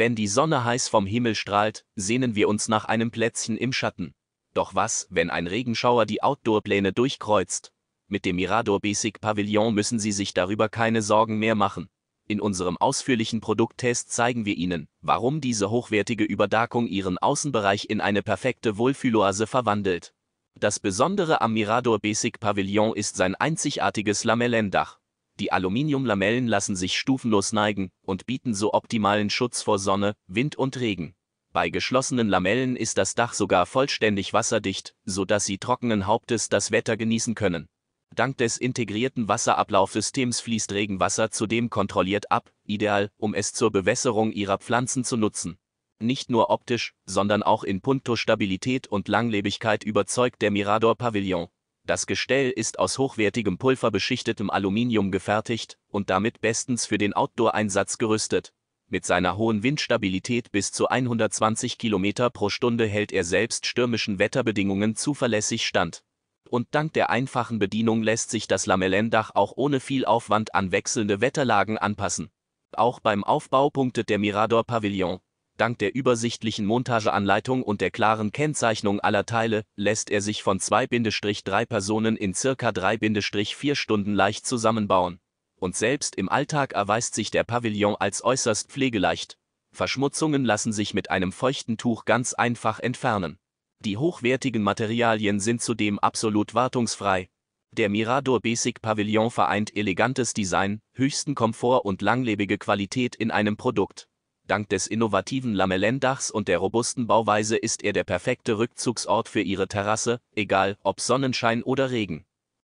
Wenn die Sonne heiß vom Himmel strahlt, sehnen wir uns nach einem Plätzchen im Schatten. Doch was, wenn ein Regenschauer die Outdoor-Pläne durchkreuzt? Mit dem Mirador Basic Pavillon müssen Sie sich darüber keine Sorgen mehr machen. In unserem ausführlichen Produkttest zeigen wir Ihnen, warum diese hochwertige Überdakung Ihren Außenbereich in eine perfekte Wohlfühloase verwandelt. Das Besondere am Mirador Basic Pavillon ist sein einzigartiges Lamellendach. Die Aluminiumlamellen lassen sich stufenlos neigen und bieten so optimalen Schutz vor Sonne, Wind und Regen. Bei geschlossenen Lamellen ist das Dach sogar vollständig wasserdicht, sodass Sie trockenen Hauptes das Wetter genießen können. Dank des integrierten Wasserablaufsystems fließt Regenwasser zudem kontrolliert ab, ideal, um es zur Bewässerung Ihrer Pflanzen zu nutzen. Nicht nur optisch, sondern auch in puncto Stabilität und Langlebigkeit überzeugt der Mirador Pavillon. Das Gestell ist aus hochwertigem pulverbeschichtetem Aluminium gefertigt und damit bestens für den Outdoor-Einsatz gerüstet. Mit seiner hohen Windstabilität bis zu 120 km pro Stunde hält er selbst stürmischen Wetterbedingungen zuverlässig stand. Und dank der einfachen Bedienung lässt sich das Lamellendach auch ohne viel Aufwand an wechselnde Wetterlagen anpassen. Auch beim Aufbau punktet der Mirador Pavillon. Dank der übersichtlichen Montageanleitung und der klaren Kennzeichnung aller Teile, lässt er sich von 2-3 Personen in circa 3-4 Stunden leicht zusammenbauen. Und selbst im Alltag erweist sich der Pavillon als äußerst pflegeleicht. Verschmutzungen lassen sich mit einem feuchten Tuch ganz einfach entfernen. Die hochwertigen Materialien sind zudem absolut wartungsfrei. Der Mirador Basic Pavillon vereint elegantes Design, höchsten Komfort und langlebige Qualität in einem Produkt. Dank des innovativen Lamellendachs und der robusten Bauweise ist er der perfekte Rückzugsort für Ihre Terrasse, egal ob Sonnenschein oder Regen.